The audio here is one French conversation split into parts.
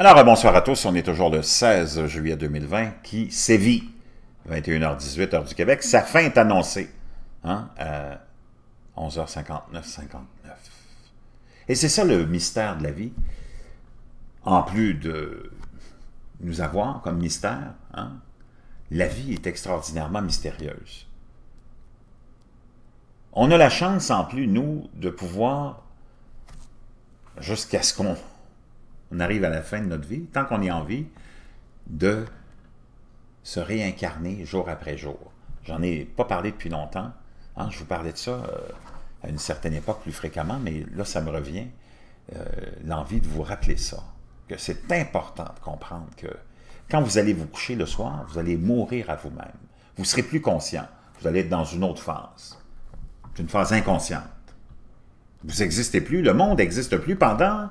Alors, euh, bonsoir à tous. On est toujours le 16 juillet 2020 qui sévit. 21h18, heure du Québec. Sa fin est annoncée. Hein? 11h59, euh, 59. Et c'est ça le mystère de la vie. En plus de nous avoir comme mystère, hein, la vie est extraordinairement mystérieuse. On a la chance en plus, nous, de pouvoir, jusqu'à ce qu'on on arrive à la fin de notre vie, tant qu'on est envie de se réincarner jour après jour. J'en ai pas parlé depuis longtemps. Hein, je vous parlais de ça euh, à une certaine époque plus fréquemment, mais là, ça me revient, euh, l'envie de vous rappeler ça, que c'est important de comprendre que quand vous allez vous coucher le soir, vous allez mourir à vous-même. Vous serez plus conscient. Vous allez être dans une autre phase. une phase inconsciente. Vous n'existez plus, le monde n'existe plus pendant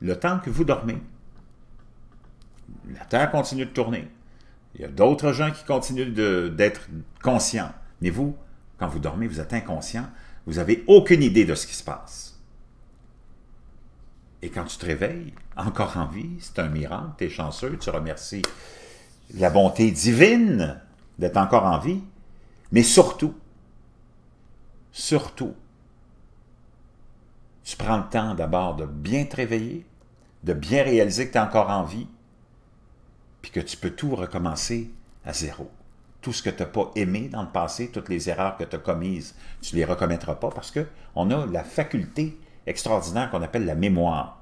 le temps que vous dormez, la Terre continue de tourner. Il y a d'autres gens qui continuent d'être conscients. Mais vous, quand vous dormez, vous êtes inconscient. Vous n'avez aucune idée de ce qui se passe. Et quand tu te réveilles, encore en vie, c'est un miracle, tu es chanceux, tu remercies la bonté divine d'être encore en vie, mais surtout, surtout, tu prends le temps d'abord de bien te réveiller, de bien réaliser que tu es encore en vie, puis que tu peux tout recommencer à zéro. Tout ce que tu n'as pas aimé dans le passé, toutes les erreurs que tu as commises, tu ne les recommettras pas parce qu'on a la faculté extraordinaire qu'on appelle la mémoire.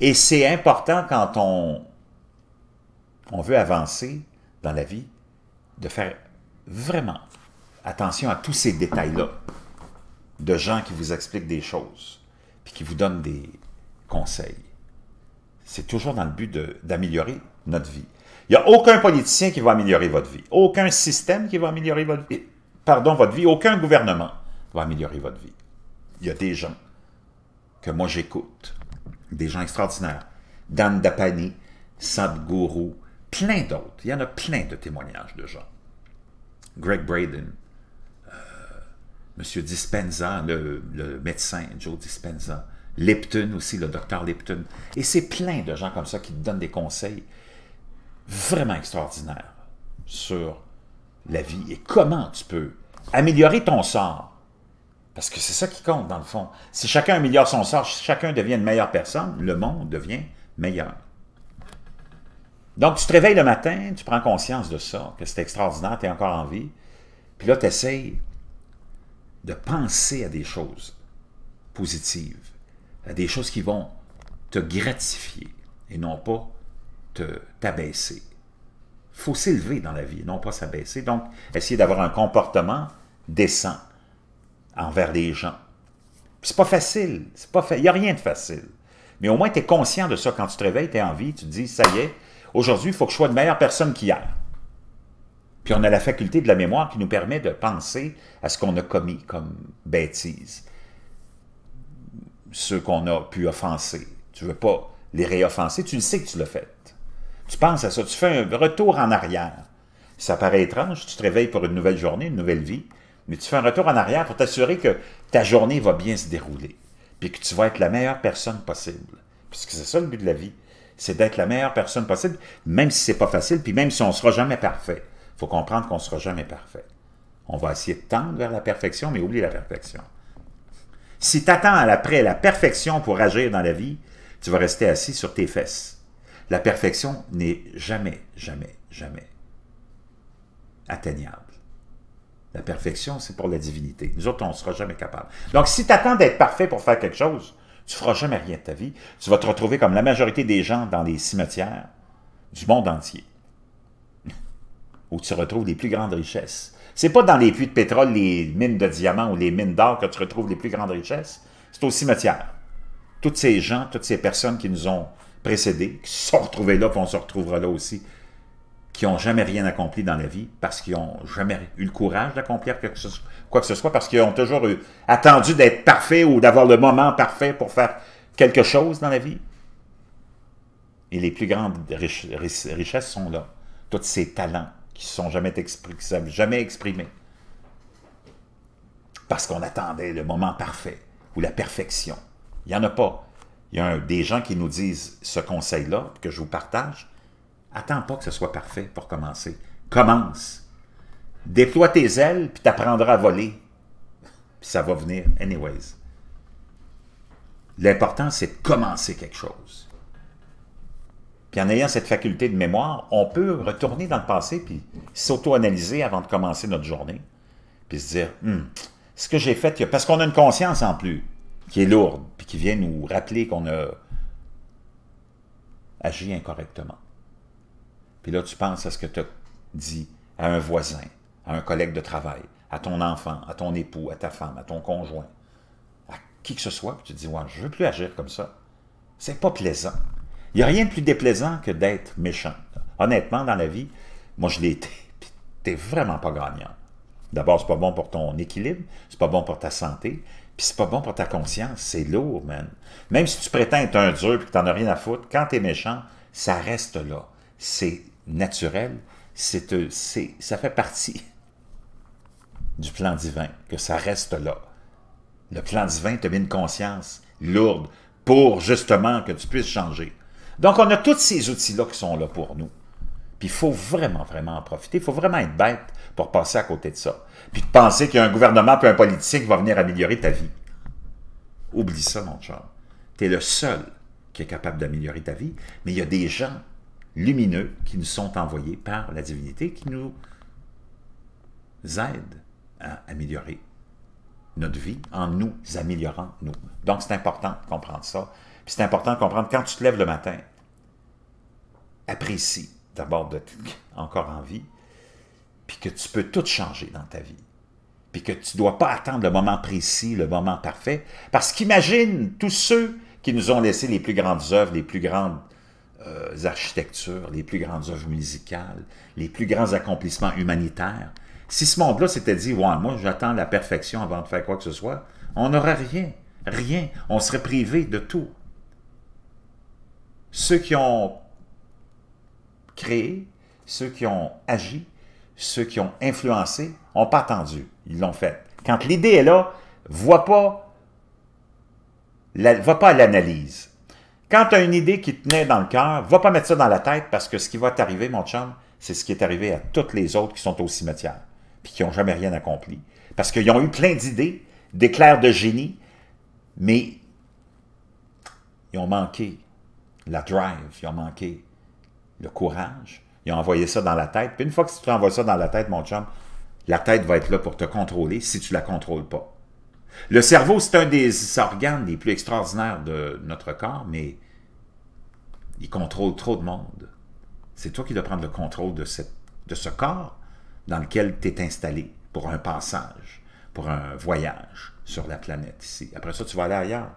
Et c'est important quand on, on veut avancer dans la vie, de faire vraiment attention à tous ces détails-là de gens qui vous expliquent des choses, puis qui vous donnent des conseils. C'est toujours dans le but d'améliorer notre vie. Il n'y a aucun politicien qui va améliorer votre vie, aucun système qui va améliorer votre vie, pardon, votre vie, aucun gouvernement va améliorer votre vie. Il y a des gens que moi j'écoute, des gens extraordinaires, Dan Dapani, Sadhguru, plein d'autres. Il y en a plein de témoignages de gens. Greg Braden, M. Dispenza, le, médecin Joe Dispenza, Lipton aussi, le docteur Lipton. Et c'est plein de gens comme ça qui te donnent des conseils vraiment extraordinaires sur la vie et comment tu peux améliorer ton sort. Parce que c'est ça qui compte, dans le fond. Si chacun améliore son sort, si chacun devient une meilleure personne, le monde devient meilleur. Donc, tu te réveilles le matin, tu prends conscience de ça, que c'est extraordinaire, tu es encore en vie, puis là, tu essayes de penser à des choses positives, à des choses qui vont te gratifier et non pas t'abaisser. Il faut s'élever dans la vie, non pas s'abaisser. Donc, essayer d'avoir un comportement décent envers les gens. C'est pas facile. Pas Il n'y a rien de facile. Mais au moins, tu es conscient de ça. Quand tu te réveilles, tu es en vie, tu te dis, ça y est, aujourd'hui, il faut que je sois une meilleure personne qu'hier. Puis on a la faculté de la mémoire qui nous permet de penser à ce qu'on a commis comme bêtise, ceux qu'on a pu offenser. Tu ne veux pas les réoffenser, tu le sais que tu l'as fait. Tu penses à ça, tu fais un retour en arrière. Ça paraît étrange, tu te réveilles pour une nouvelle journée, une nouvelle vie, mais tu fais un retour en arrière pour t'assurer que ta journée va bien se dérouler, puis que tu vas être la meilleure personne possible. Puisque c'est ça le but de la vie, c'est d'être la meilleure personne possible, même si c'est pas facile, puis même si on sera jamais parfait. Il faut comprendre qu'on ne sera jamais parfait. On va essayer de tendre vers la perfection, mais oublie la perfection. Si tu attends à l'après la perfection pour agir dans la vie, tu vas rester assis sur tes fesses. La perfection n'est jamais, jamais, jamais atteignable. La perfection, c'est pour la divinité. Nous autres, on ne sera jamais capable. Donc, si tu attends d'être parfait pour faire quelque chose, tu ne feras jamais rien de ta vie. Tu vas te retrouver comme la majorité des gens dans les cimetières du monde entier où tu retrouves les plus grandes richesses. C'est pas dans les puits de pétrole, les mines de diamants ou les mines d'or que tu retrouves les plus grandes richesses. C'est au cimetière. Toutes ces gens, toutes ces personnes qui nous ont précédés, qui se sont retrouvés là, puis on se retrouvera là aussi, qui n'ont jamais rien accompli dans la vie parce qu'ils n'ont jamais eu le courage d'accomplir quoi que ce soit, parce qu'ils ont toujours attendu d'être parfait ou d'avoir le moment parfait pour faire quelque chose dans la vie. Et les plus grandes richesses sont là. Tous ces talents, qui sont jamais exprimés, jamais exprimés. Parce qu'on attendait le moment parfait ou la perfection. Il n'y en a pas. Il y a des gens qui nous disent ce conseil-là que je vous partage. Attends pas que ce soit parfait pour commencer. Commence. Déploie tes ailes, puis t'apprendras à voler. Puis ça va venir, anyways. L'important, c'est de commencer quelque chose. Puis en ayant cette faculté de mémoire, on peut retourner dans le passé puis s'auto-analyser avant de commencer notre journée. Puis se dire, hmm, ce que j'ai fait, parce qu'on a une conscience en plus qui est lourde, puis qui vient nous rappeler qu'on a agi incorrectement. Puis là, tu penses à ce que tu as dit à un voisin, à un collègue de travail, à ton enfant, à ton époux, à ta femme, à ton conjoint, à qui que ce soit, puis tu te dis, ouais, je veux plus agir comme ça. C'est pas plaisant. Il n'y a rien de plus déplaisant que d'être méchant. Honnêtement, dans la vie, moi, je l'ai été. Puis, t'es vraiment pas gagnant. D'abord, c'est pas bon pour ton équilibre, c'est pas bon pour ta santé, puis c'est pas bon pour ta conscience. C'est lourd, man. Même si tu prétends être un dur et que n'en as rien à foutre, quand tu es méchant, ça reste là. C'est naturel, c'est, euh, c'est, ça fait partie du plan divin, que ça reste là. Le plan divin te met une conscience lourde pour justement que tu puisses changer. Donc, on a tous ces outils-là qui sont là pour nous. Puis il faut vraiment, vraiment en profiter. Il faut vraiment être bête pour passer à côté de ça. Puis de penser qu'il y a un gouvernement puis un politicien qui va venir améliorer ta vie. Oublie ça, mon chum. Tu es le seul qui est capable d'améliorer ta vie, mais il y a des gens lumineux qui nous sont envoyés par la divinité qui nous aident à améliorer notre vie en nous améliorant, nous. Donc, c'est important de comprendre ça. Puis c'est important de comprendre quand tu te lèves le matin, apprécie d'abord d'être encore en vie, puis que tu peux tout changer dans ta vie, puis que tu ne dois pas attendre le moment précis, le moment parfait, parce qu'imagine tous ceux qui nous ont laissé les plus grandes œuvres, les plus grandes euh, architectures, les plus grandes œuvres musicales, les plus grands accomplissements humanitaires. Si ce monde-là s'était dit, ouais, moi j'attends la perfection avant de faire quoi que ce soit, on n'aurait rien, rien, on serait privé de tout. Ceux qui ont créé, ceux qui ont agi, ceux qui ont influencé, n'ont pas attendu. Ils l'ont fait. Quand l'idée est là, vois pas, va pas à l'analyse. Quand tu as une idée qui te tenait dans le cœur, va pas mettre ça dans la tête parce que ce qui va t'arriver, mon chum, c'est ce qui est arrivé à toutes les autres qui sont au cimetière puis qui n'ont jamais rien accompli. Parce qu'ils ont eu plein d'idées, d'éclairs de génie, mais ils ont manqué la drive, ils ont manqué le courage. il a envoyé ça dans la tête. Puis une fois que tu te ça dans la tête, mon chum, la tête va être là pour te contrôler si tu la contrôles pas. Le cerveau, c'est un des organes les plus extraordinaires de notre corps, mais il contrôle trop de monde. C'est toi qui dois prendre le contrôle de, de ce corps dans lequel tu es installé pour un passage, pour un voyage sur la planète ici. Après ça, tu vas aller ailleurs.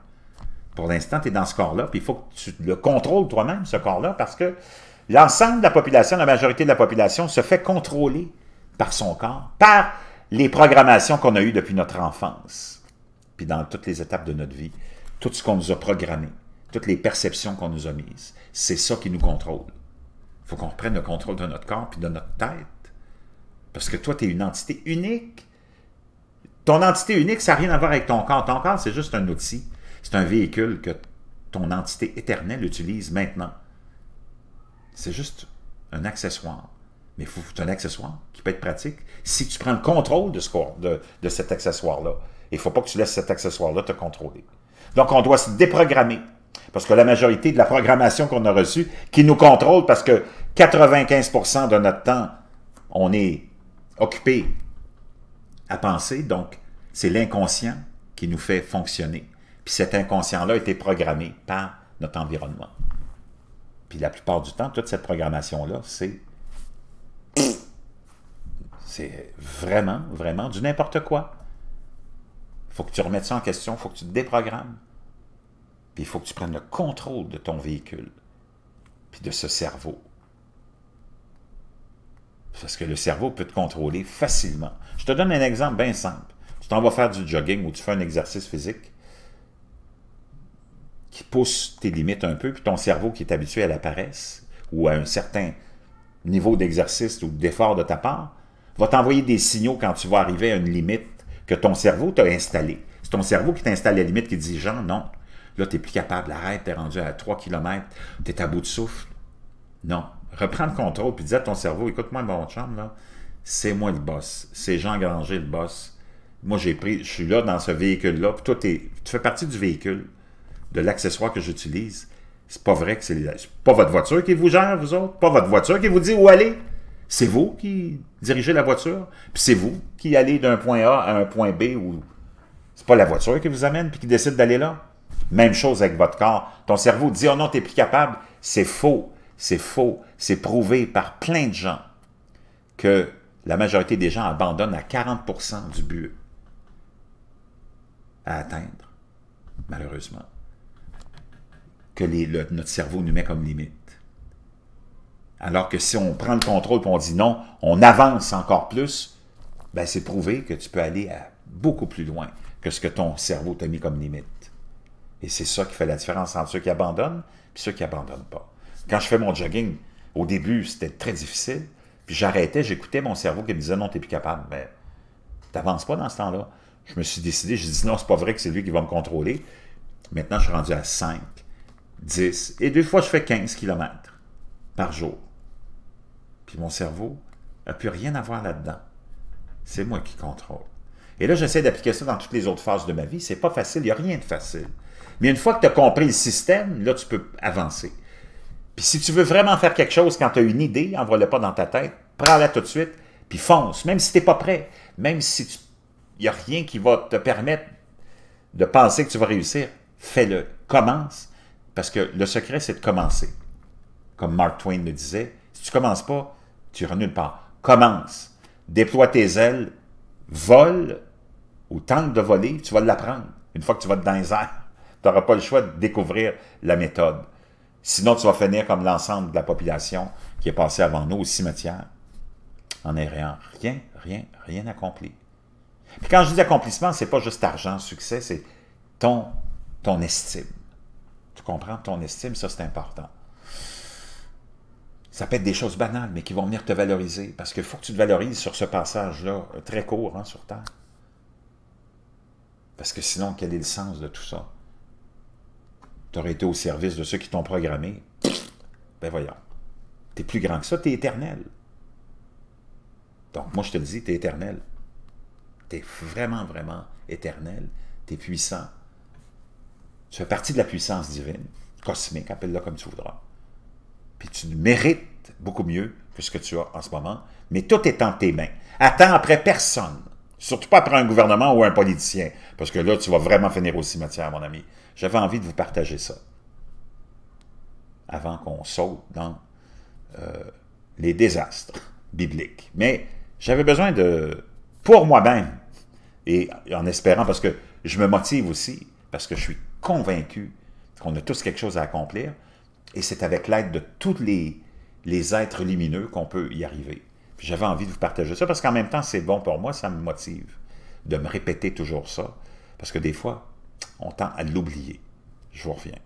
Pour l'instant, tu es dans ce corps-là, puis il faut que tu le contrôles toi-même, ce corps-là, parce que L'ensemble de la population, la majorité de la population, se fait contrôler par son corps, par les programmations qu'on a eues depuis notre enfance, puis dans toutes les étapes de notre vie, tout ce qu'on nous a programmé, toutes les perceptions qu'on nous a mises. C'est ça qui nous contrôle. Il faut qu'on reprenne le contrôle de notre corps puis de notre tête. Parce que toi, tu es une entité unique. Ton entité unique, ça n'a rien à voir avec ton corps. Ton corps, c'est juste un outil. C'est un véhicule que ton entité éternelle utilise maintenant c'est juste un accessoire. Mais c'est un accessoire qui peut être pratique si tu prends le contrôle de, ce, de, de cet accessoire-là. Il ne faut pas que tu laisses cet accessoire-là te contrôler. Donc, on doit se déprogrammer. Parce que la majorité de la programmation qu'on a reçue, qui nous contrôle, parce que 95% de notre temps, on est occupé à penser, donc c'est l'inconscient qui nous fait fonctionner. Puis cet inconscient-là a été programmé par notre environnement. Puis la plupart du temps, toute cette programmation-là, c'est c'est vraiment, vraiment du n'importe quoi. Il faut que tu remettes ça en question, il faut que tu te déprogrammes. Puis il faut que tu prennes le contrôle de ton véhicule, puis de ce cerveau. Parce que le cerveau peut te contrôler facilement. Je te donne un exemple bien simple. Tu t'en vas faire du jogging ou tu fais un exercice physique qui pousse tes limites un peu, puis ton cerveau qui est habitué à la paresse ou à un certain niveau d'exercice ou d'effort de ta part, va t'envoyer des signaux quand tu vas arriver à une limite que ton cerveau t'a installée. C'est ton cerveau qui t'installe la limite qui dit Jean, non, là, tu t'es plus capable, arrête, es rendu à 3 km, t'es à bout de souffle. Non. Reprends le contrôle puis dis à ton cerveau, écoute-moi, mon chum, là, c'est moi le boss. C'est Jean Granger le boss. Moi, j'ai pris, je suis là dans ce véhicule-là, puis toi, tu fais partie du véhicule de l'accessoire que j'utilise. C'est pas vrai que c'est pas votre voiture qui vous gère, vous autres. Pas votre voiture qui vous dit où aller. C'est vous qui dirigez la voiture. Puis c'est vous qui allez d'un point A à un point B ou c'est pas la voiture qui vous amène puis qui décide d'aller là. Même chose avec votre corps. Ton cerveau dit oh non, t'es plus capable. C'est faux. C'est faux. C'est prouvé par plein de gens que la majorité des gens abandonnent à 40% du but à atteindre, malheureusement que les, notre cerveau nous met comme limite. Alors que si on prend le contrôle et on dit non, on avance encore plus, ben c'est prouvé que tu peux aller beaucoup plus loin que ce que ton cerveau t'a mis comme limite. Et c'est ça qui fait la différence entre ceux qui abandonnent et ceux qui n'abandonnent pas. Quand je fais mon jogging, au début, c'était très difficile. Puis j'arrêtais, j'écoutais mon cerveau qui me disait non, n'es plus capable. Mais t'avances pas dans ce temps-là. Je me suis décidé, j'ai dit non, c'est pas vrai que c'est lui qui va me contrôler. Maintenant, je suis rendu à 5. 10, et deux fois je fais 15 km par jour. Puis mon cerveau n'a plus rien à voir là-dedans. C'est moi qui contrôle. Et là, j'essaie d'appliquer ça dans toutes les autres phases de ma vie. C'est pas facile, il n'y a rien de facile. Mais une fois que tu as compris le système, là, tu peux avancer. Puis si tu veux vraiment faire quelque chose quand tu as une idée, envoie-la pas dans ta tête, prends-la tout de suite, puis fonce, même si tu n'es pas prêt, même si il n'y a rien qui va te permettre de penser que tu vas réussir. Fais-le. Commence. Parce que le secret, c'est de commencer. Comme Mark Twain le disait, si tu commences pas, tu iras nulle part. Commence. Déploie tes ailes, vole ou tente de voler, tu vas l'apprendre. Une fois que tu vas dans les airs, tu n'auras pas le choix de découvrir la méthode. Sinon, tu vas finir comme l'ensemble de la population qui est passée avant nous au cimetière en n'ayant Rien, rien, rien accompli. Puis quand je dis accomplissement, c'est pas juste argent, succès, c'est ton, ton estime comprendre ton estime, ça c'est important. Ça peut être des choses banales, mais qui vont venir te valoriser, parce qu'il faut que tu te valorises sur ce passage-là, euh, très court, hein, sur Terre. Parce que sinon, quel est le sens de tout ça? Tu aurais été au service de ceux qui t'ont programmé. Ben voyons. es plus grand que ça, tu es éternel. Donc, moi, je te le dis, es éternel. es vraiment, vraiment éternel. es puissant. Tu fais partie de la puissance divine, cosmique, appelle-la comme tu voudras. Puis tu mérites beaucoup mieux que ce que tu as en ce moment, mais tout est en tes mains. Attends après personne. Surtout pas après un gouvernement ou un politicien, parce que là, tu vas vraiment finir aussi, cimetière, mon ami. J'avais envie de vous partager ça. Avant qu'on saute dans euh, les désastres bibliques. Mais j'avais besoin de, pour moi-même, et en espérant, parce que je me motive aussi, parce que je suis convaincu qu'on a tous quelque chose à accomplir et c'est avec l'aide de tous les, les êtres lumineux qu'on peut y arriver. J'avais envie de vous partager ça parce qu'en même temps, c'est bon pour moi, ça me motive de me répéter toujours ça parce que des fois, on tend à l'oublier. Je vous reviens.